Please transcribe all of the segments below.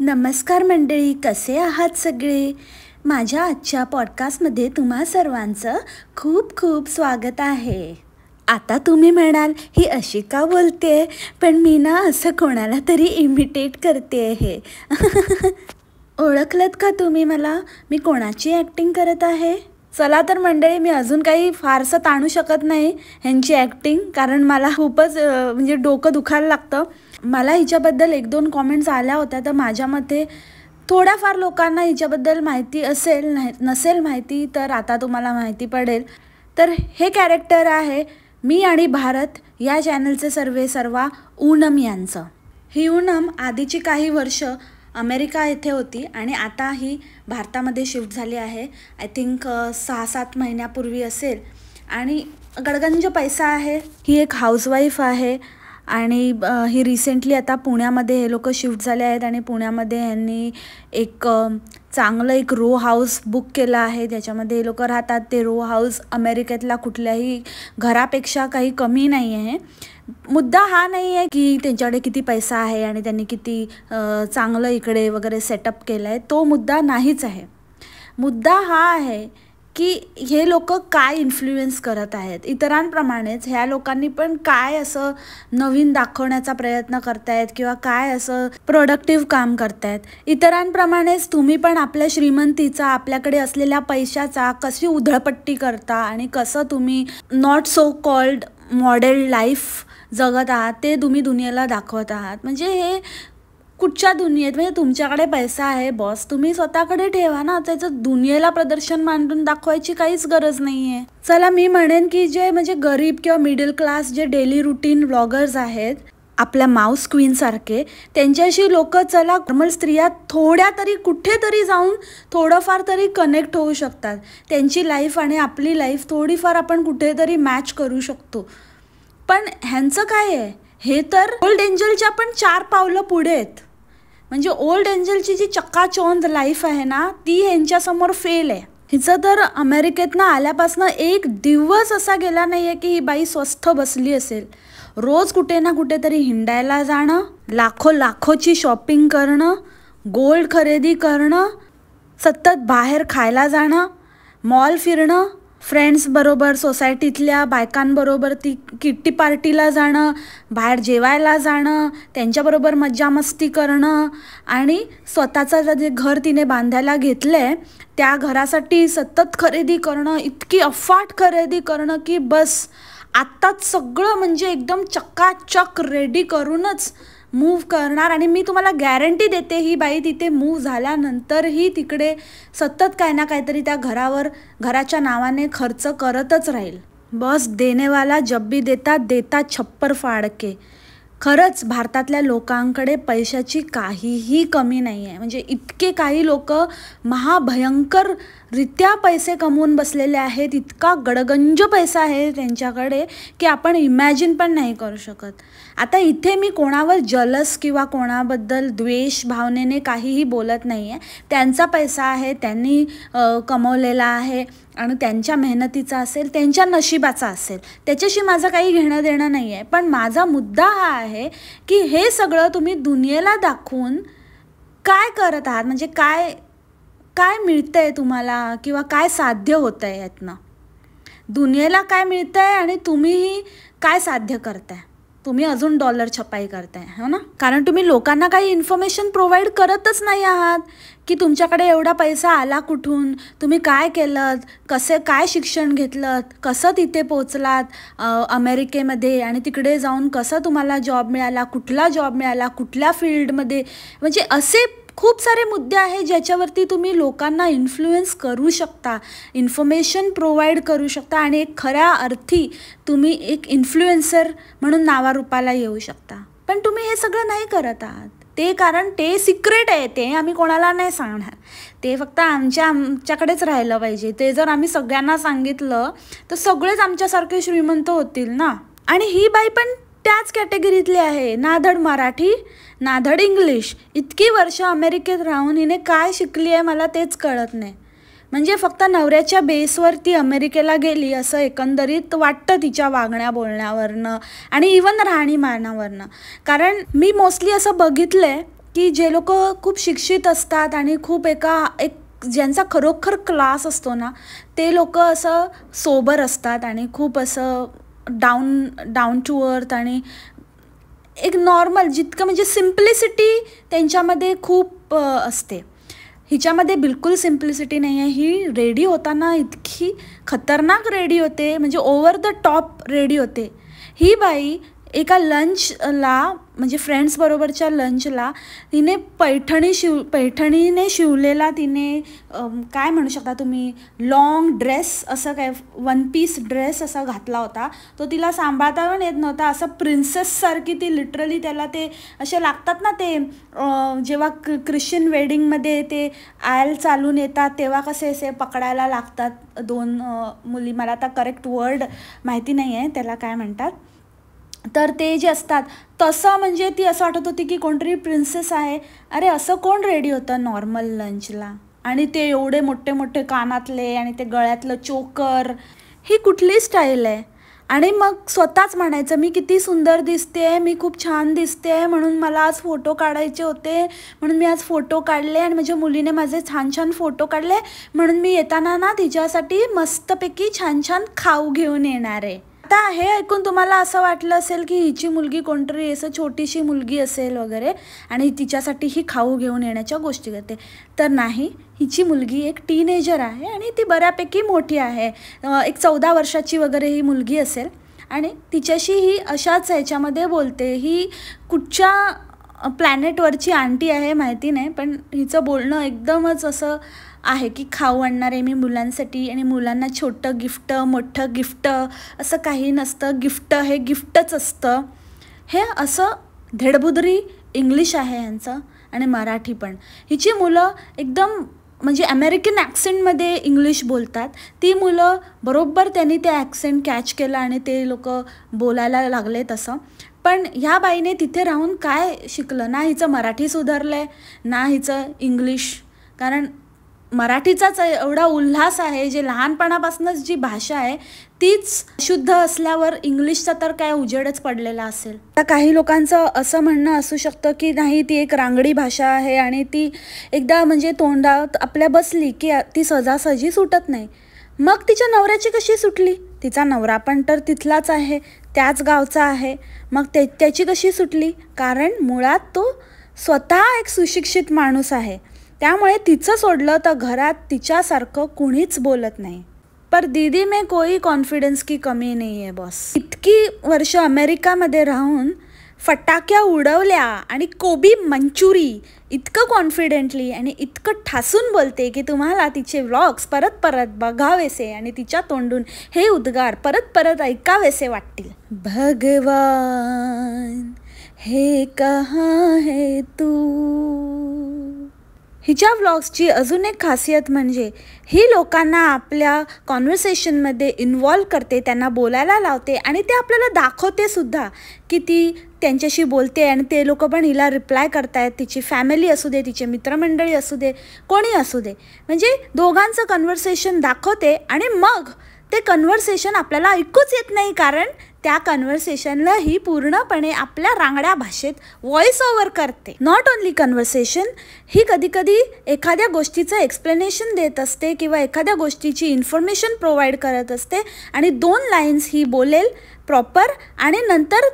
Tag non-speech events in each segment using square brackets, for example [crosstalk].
नमस्कार मंडळी कसे आहात सगळे माझ्या आजच्या पॉडकास्टमध्ये तुम्हा सर्वांचं खूप खूप स्वागत आहे आता तुम्ही म्हणाल ही अशी का बोलते पण मी ना असं कोणाला तरी इमिटेट करते आहे [laughs] ओळखलत का तुम्ही मला मी कोणाची ॲक्टिंग करत आहे चला तर मंडळी मी अजून काही फारसं ताणू शकत नाही ह्यांची ॲक्टिंग कारण मला खूपच म्हणजे डोकं दुखायला लागतं मला हिच्याबद्दल एक दोन कॉमेंट्स आल्या होत्या तर माझ्या मते थोड्याफार लोकांना हिच्याबद्दल माहिती असेल नाही नसेल माहिती तर आता तुम्हाला माहिती पडेल तर हे कॅरेक्टर आहे मी आणि भारत या चॅनलचे सर्वे सर्वा ऊनम यांचं ही ऊनम आधीची काही वर्ष अमेरिका येथे होती आणि आता ही भारतामध्ये शिफ्ट झाली आहे आय थिंक सहा सात महिन्यापूर्वी असेल आणि गडगंज पैसा आहे ही एक हाऊसवाईफ आहे आणि ही रिसेंटली आता पुण्यामध्ये हे लोक शिफ्ट झाले आहेत आणि पुण्यामध्ये ह्यांनी एक चांगलं एक रो हाऊस बुक केलं आहे ज्याच्यामध्ये हे लोक राहतात ते रो हाऊस अमेरिकेतला कुठल्याही घरापेक्षा काही कमी नाही आहे मुद्दा हा नाही आहे की त्यांच्याकडे किती पैसा आहे आणि त्यांनी किती चांगलं इकडे वगैरे सेटअप केलं आहे तो मुद्दा नाहीच आहे मुद्दा हा आहे की हे लोक काय इन्फ्लुएन्स करत आहेत इतरांप्रमाणेच ह्या लोकांनी पण काय असं नवीन दाखवण्याचा प्रयत्न करतायत किंवा काय असं प्रोडक्टिव्ह काम करतायत इतरांप्रमाणेच तुम्ही पण आपल्या श्रीमंतीचा आपल्याकडे असलेल्या पैशाचा कशी उधळपट्टी करता आणि कसं तुम्ही not so called model life जगत आहात ते तुम्ही दुनियेला दाखवत आहात म्हणजे हे कुठच्या दुनियेत म्हणजे तुमच्याकडे पैसा आहे बॉस तुम्ही स्वतःकडे ठेवा ना त्याचं दुनियेला प्रदर्शन मांडून दाखवायची काहीच गरज नाही आहे चला मी म्हणेन की जे म्हणजे गरीब किंवा मिडल क्लास जे डेली रुटीन व्लॉगर्स आहेत आपल्या क्वीन सारखे त्यांच्याशी लोक चला नॉर्मल स्त्रिया थोड्या तरी कुठेतरी जाऊन थोडंफार तरी कनेक्ट होऊ शकतात त्यांची लाईफ आणि आपली लाईफ थोडीफार आपण कुठेतरी मॅच करू शकतो पण ह्यांचं काय आहे हे तर ओल्ड एंजलच्या पण चार पावलं पुढे आहेत म्हणजे ओल्ड एंजलची जी चक्काचौंद लाईफ आहे ना ती ह्यांच्यासमोर फेल आहे हिचं तर अमेरिकेतनं आल्यापासनं एक दिवस असा गेला नाही आहे की ही बाई स्वस्थ बसली असेल रोज कुठे ना कुठेतरी हिंडायला जाणं लाखो लाखोची शॉपिंग करणं गोल्ड खरेदी करणं सतत बाहेर खायला जाणं मॉल फिरणं फ्रेंड्सबरोबर सोसायटीतल्या बायकांबरोबर ती किट्टी पार्टीला जाणं बाहेर जेवायला जाणं त्यांच्याबरोबर मज्जामस्ती मस्ती करणं आणि स्वतःचं जे घर तिने बांधायला घेतलं आहे त्या घरासाठी सतत खरेदी करणं इतकी अफाट खरेदी करणं की बस आत्ताच सगळं म्हणजे एकदम चक्काचक रेडी करूनच मूव्ह करणार आणि मी तुम्हाला गॅरंटी देते ही बाई तिथे मूव्ह झाल्यानंतरही तिकडे सतत काय ना काहीतरी त्या घरावर घराच्या नावाने खर्च करतच राहील बस देणेवाला जब्बी देता देता छप्पर फाडके खरंच भारतातल्या लोकांकडे पैशाची काहीही कमी नाही आहे म्हणजे इतके काही लोक महाभयंकर रित्या पैसे कमवून बसलेले आहेत इतका गडगंज पैसा आहे त्यांच्याकडे की आपण इमॅजिन पण नाही करू शकत आता इथे मी कोणावर जलस किंवा कोणाबद्दल द्वेष भावनेने काहीही बोलत नाही आहे त्यांचा पैसा आहे त्यांनी कमवलेला आहे आणि त्यांच्या मेहनतीचा असेल त्यांच्या नशिबाचा असेल त्याच्याशी माझं काही घेणं देणं नाही आहे पण माझा मुद्दा हा आहे की हे सगळं तुम्ही दुनियेला दाखवून काय करत आहात म्हणजे काय काय मिळतं आहे तुम्हाला किंवा काय साध्य होतं आहे यातनं दुनियेला काय मिळतं आहे आणि तुम्हीही काय साध्य करताय तुम्ही अजून डॉलर छपाई करताय हो ना कारण तुम्ही लोकांना काही इन्फॉर्मेशन प्रोव्हाइड करतच नाही आहात की तुमच्याकडे एवढा पैसा आला कुठून तुम्ही काय केलं कसे काय शिक्षण घेतलं कसं तिथे पोचलात अमेरिकेमध्ये आणि तिकडे जाऊन कसं तुम्हाला जॉब मिळाला कुठला जॉब मिळाला कुठल्या फील्डमध्ये म्हणजे असे खूप सारे मुद्दे आहेत ज्याच्यावरती तुम्ही लोकांना इन्फ्लुएन्स करू शकता इन्फॉर्मेशन प्रोव्हाइड करू शकता आणि एक खऱ्या अर्थी तुम्ही एक इन्फ्लुएन्सर म्हणून नावारूपाला येऊ शकता पण तुम्ही हे सगळं नाही करत आहात ते कारण ते सिक्रेट आहे ते आम्ही कोणाला नाही सांगणार ते फक्त आमच्या आमच्याकडेच राहिलं पाहिजे ते जर आम्ही सगळ्यांना सांगितलं तर सगळेच आमच्यासारखे श्रीमंत होतील ना आणि ही बाई पण त्याच कॅटेगरीतली आहे नाधड मराठी नाधड इंग्लिश इतकी वर्ष अमेरिकेत राहून हिने काय शिकली आहे मला तेच कळत नाही म्हणजे फक्त नवऱ्याच्या बेसवर ती अमेरिकेला गेली असं एकंदरीत वाटतं तिच्या वागण्या बोलण्यावरनं आणि इवन राहणीमानावरनं कारण मी मोस्टली असं बघितलं आहे की जे लोक खूप शिक्षित असतात आणि खूप एका एक ज्यांचा खरोखर क्लास असतो ना ते लोक असं सोबर असतात आणि खूप असं डाऊन डाऊन टू अर्थ आणि एक नॉर्मल जितकं म्हणजे सिम्प्लिसिटी त्यांच्यामध्ये खूप असते हिच्यामध्ये बिलकुल सिम्प्लिसिटी नाही आहे ही रेडी होताना इतकी खतरनाक रेडी होते म्हणजे ओवर द टॉप रेडी होते ही बाई एका लंचला म्हणजे फ्रेंड्सबरोबरच्या लंचला तिने पैठणी शिव पैठणीने शिवलेला तिने काय म्हणू शकता तुम्ही लाँग ड्रेस असं काय वन पीस ड्रेस असा घातला होता तो तिला सांभाळता पण येत नव्हता असं प्रिन्सेससारखी ती लिटरली त्याला ते असे लागतात ना ते जेव्हा क्रिश्चन वेडिंगमध्ये ते आयल चालून येतात तेव्हा कसे असे पकडायला लागतात दोन मुली मला आता करेक्ट वर्ड माहिती नाही आहे त्याला काय म्हणतात तर ते जे असतात तसं म्हणजे ती असं वाटत होती की कोणतरी प्रिन्सेस आहे अरे असं कोण रेडी होतं नॉर्मल लंचला आणि ते एवढे मोठे मोठे कानातले आणि ते गळ्यातलं चोकर ही कुठली स्टाईल आहे आणि मग स्वतःच म्हणायचं मी किती सुंदर दिसते मी खूप छान दिसते म्हणून मला आज फोटो काढायचे होते म्हणून मी आज फोटो काढले आणि माझ्या मुलीने माझे छान छान फोटो काढले म्हणून मी येताना ना तिच्यासाठी मस्तपैकी छान छान खाऊ घेऊन येणार आहे आता हे ऐकून तुम्हाला असं वाटलं असेल की हिची मुलगी कोणतरी असं छोटीशी मुलगी असेल वगैरे आणि तिच्यासाठी ही खाऊ घेऊन येण्याच्या गोष्टी करते तर नाही हिची मुलगी एक टीनेजर आहे आणि ती बऱ्यापैकी मोठी आहे एक चौदा वर्षाची वगैरे ही मुलगी असेल आणि तिच्याशी ही अशाच ह्याच्यामध्ये बोलते ही कुठच्या प्लॅनेटवरची आंटी आहे माहिती नाही पण हिचं बोलणं एकदमच असं आहे की खाऊ आहे मी मुलांसाठी आणि मुलांना छोटं गिफ्ट मोठं गिफ्ट असं काही नसतं गिफ्ट हे गिफ्टच असतं हे असं धेडबुदरी इंग्लिश आहे यांचं आणि मराठी पण हिची मुलं एकदम म्हणजे अमेरिकन ॲक्सेंटमध्ये इंग्लिश बोलतात ती मुलं बरोबर त्यांनी ते ॲक्सेंट कॅच केलं आणि ते लोक बोलायला लागले तसं पण ह्या बाईने तिथे राहून काय शिकलं ना हिचं मराठी सुधारलं आहे ना हिचं इंग्लिश कारण मराठीचाच एवढा उल्हास आहे जे लहानपणापासूनच जी भाषा आहे तीच शुद्ध असल्यावर इंग्लिशचा तर काय उजेडच पडलेला असेल आता काही लोकांचं असं म्हणणं असू शकतं की नाही ती एक रांगडी भाषा आहे आणि ती एकदा म्हणजे तोंडात आपल्या बसली की ती सहजासहजी सुटत नाही मग तिच्या नवऱ्याची कशी सुटली तिचा नवरा पण तर तिथलाच आहे त्याच गावचा आहे मग ते त्याची कशी सुटली कारण मुळात तो स्वतः एक सुशिक्षित माणूस आहे त्यामुळे तिचं सोडलं तर घरात तिच्यासारखं कुणीच बोलत नाही पर दीदी मे कोई कॉन्फिडन्स की कमी नाही आहे बॉस इतकी वर्ष अमेरिकामध्ये राहून फटाक्या उडवल्या आणि कोबी मंचुरी इतकं कॉन्फिडेंटली आणि इतकं ठासून बोलते की तुम्हाला तिचे व्लॉग्स परत परत बघावेसे आणि तिच्या तोंडून हे उद्गार परत परत ऐकावेसे वाटतील भगवान हे कहा है तू हिच्या व्लॉग्सची अजून एक खासियत म्हणजे ही लोकांना आपल्या कॉन्व्हर्सेशनमध्ये इन्वॉल्व करते त्यांना बोलायला लावते आणि ते आपल्याला दाखवते सुद्धा की ती त्यांच्याशी बोलते आणि ते लोक पण हिला रिप्लाय करतायत तिची फॅमिली असू दे तिचे मित्रमंडळी असू दे कोणी असू दे म्हणजे दोघांचं कन्व्हर्सेशन दाखवते आणि मग ते कन्व्हर्सेशन आपल्याला ऐकूच येत नाही कारण त्या ही पूर्णपणे आपल्या रांगड्या भाषेत व्हॉइस ओव्हर करते नॉट ओनली कन्व्हर्सेशन ही कधीकधी एखाद्या गोष्टीचं एक्सप्लेनेशन देत असते किंवा एखाद्या गोष्टीची इन्फॉर्मेशन प्रोव्हाइड करत असते आणि दोन लाईन्स ही बोलेल प्रॉपर आणि नंतर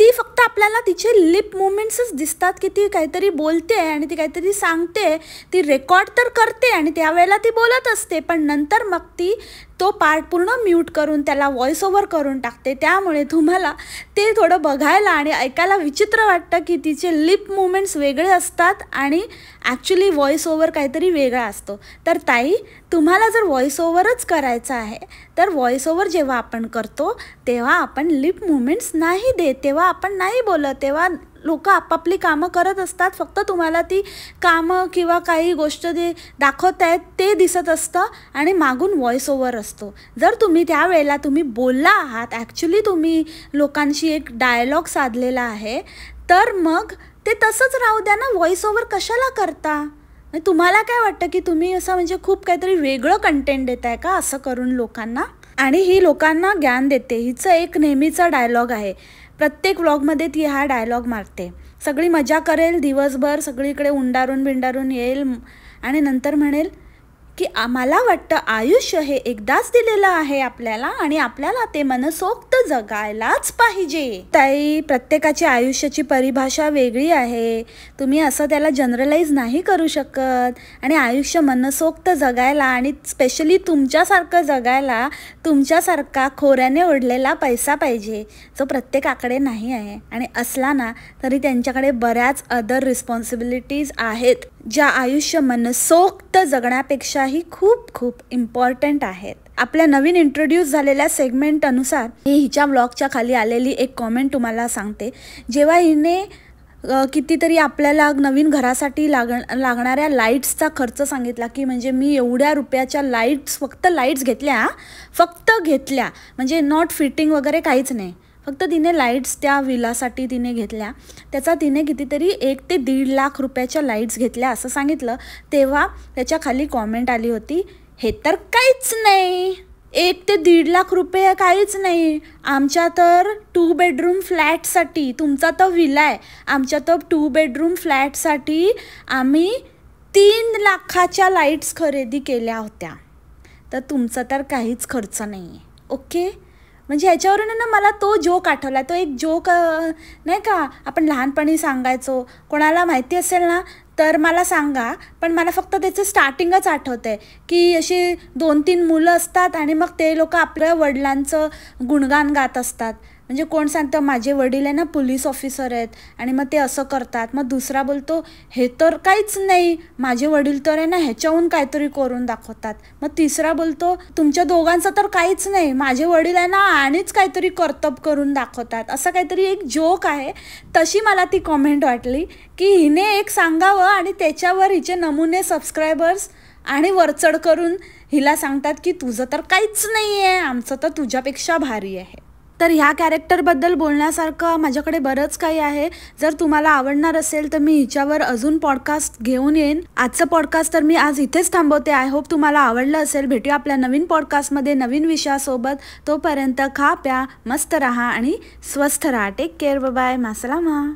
ती फक्त आपल्याला तिचे लिप मुवमेंट्सच दिसतात की ती काहीतरी बोलते आहे आणि ती काहीतरी सांगते ती रेकॉर्ड तर करते आणि त्यावेळेला ती बोलत असते पण नंतर मग ती तो पार्ट पूर्ण म्यूट करून त्याला व्हॉइस ओव्हर करून टाकते त्यामुळे तुम्हाला ते थोडं बघायला आणि ऐकायला विचित्र वाटतं की तिचे लिप मुवमेंट्स वेगळे असतात आणि ॲक्च्युली व्हॉइस ओव्हर काहीतरी वेगळा असतो तर ताई तुम्हाला जर व्हॉइस ओव्हरच करायचं आहे तर व्हॉइस ओव्हर जेव्हा आपण करतो तेव्हा आपण लिप मुवमेंट्स नाही देत तेव्हा आपण नाही बोलत तेव्हा लोक आपापली कामं करत असतात फक्त तुम्हाला ती कामं किंवा काही गोष्ट जे दाखवत आहेत ते दिसत असतं आणि मागून व्हॉइस ओव्हर असतो जर तुम्ही त्यावेळेला तुम्ही बोलला आहात ॲक्च्युली तुम्ही लोकांशी एक डायलॉग साधलेला आहे तर मग ते तसंच राहू द्या ना व्हॉइस ओव्हर कशाला करता म्हणजे तुम्हाला काय वाटतं की तुम्ही असं म्हणजे खूप काहीतरी वेगळं कंटेंट देत आहे का असं करून लोकांना आणि ही लोकांना ज्ञान देते हिचं एक नेहमीचा डायलॉग आहे प्रत्येक व्लॉगमध्ये ती हा डायलॉग मारते सगळी मजा करेल दिवसभर सगळीकडे उंडारून बिंडारून येईल आणि नंतर म्हणेल की आम्हाला वाटतं आयुष्य हे एकदाच दिलेलं आहे आपल्याला आणि आपल्याला ते मनसोक्त जगायलाच पाहिजे ताई प्रत्येकाची आयुष्याची परिभाषा वेगळी आहे तुम्ही असं त्याला जनरलाइज नाही करू शकत आणि आयुष्य मनसोक्त जगायला आणि स्पेशली तुमच्यासारखं जगायला तुमच्यासारखा खोऱ्याने ओढलेला पैसा पाहिजे जो प्रत्येकाकडे नाही आहे आणि असला ना तरी त्यांच्याकडे बऱ्याच अदर रिस्पॉन्सिबिलिटीज आहेत ज्या आयुष्य मनसोक्त जगण्यापेक्षाही खूप खूप इम्पॉर्टंट आहेत आपल्या नवीन इंट्रोड्यूस झालेल्या सेगमेंट अनुसार मी हिच्या ब्लॉगच्या खाली आलेली एक कॉमेंट तुम्हाला सांगते जेव्हा हिने कितीतरी आपल्याला नवीन घरासाठी लाग लागणाऱ्या लाईट्सचा खर्च सांगितला की म्हणजे मी एवढ्या रुपयाच्या लाईट्स फक्त लाईट्स घेतल्या फक्त घेतल्या म्हणजे नॉट फिटिंग वगैरे काहीच नाही फक्त तिने लाईट्स त्या विलासाठी तिने घेतल्या त्याचा तिने कितीतरी एक ते दीड लाख रुपयाच्या लाईट्स घेतल्या असं सांगितलं तेव्हा त्याच्या खाली कॉमेंट आली होती हे तर काहीच नाही एक ते दीड लाख रुपये काहीच नाही आमच्या तर टू बेडरूम फ्लॅटसाठी तुमचा तर विला आहे आमच्या तर टू बेडरूम फ्लॅटसाठी आम्ही तीन लाखाच्या लाईट्स खरेदी केल्या होत्या तर तुमचा तर काहीच खर्च नाही आहे ओके म्हणजे ह्याच्यावरून ना मला तो जोक आठवला तो एक जोक नाही का आपण लहानपणी सांगायचो कोणाला माहिती असेल ना तर मला सांगा पण मला फक्त त्याचं स्टार्टिंगच आठवते आहे की अशी दोन तीन मुलं असतात आणि मग ते लोक आपल्या वडिलांचं गुणगान गात असतात म्हणजे कोण सांगतं माझे वडील आहे ना पोलीस ऑफिसर आहेत आणि मग ते असं करतात मग दुसरा बोलतो हे तर काहीच नाही माझे वडील तर आहे ना ह्याच्याहून काहीतरी करून दाखवतात मग तिसरा बोलतो तुमच्या दोघांचं तर काहीच नाही माझे वडील आहे ना आणिच काहीतरी कर्तब करून दाखवतात असं काहीतरी एक जोक आहे तशी मला ती कॉमेंट वाटली की हिने एक सांगावं आणि त्याच्यावर हिचे नमुने सबस्क्रायबर्स आणि वरचढ करून हिला सांगतात की तुझं तर काहीच नाही आहे आमचं तर तुझ्यापेक्षा भारी आहे तर ह्या कॅरेक्टरबद्दल बोलण्यासारखं माझ्याकडे बरंच काही आहे जर तुम्हाला आवडणार असेल तर मी हिच्यावर अजून पॉडकास्ट घेऊन येईन आजचं पॉडकास्ट तर मी आज इथेच थांबवते आय होप तुम्हाला आवडलं असेल भेटू आपल्या नवीन पॉडकास्टमध्ये नवीन विषयासोबत तोपर्यंत खा प्या मस्त राहा आणि स्वस्थ राहा टेक केअर बाय मासलामा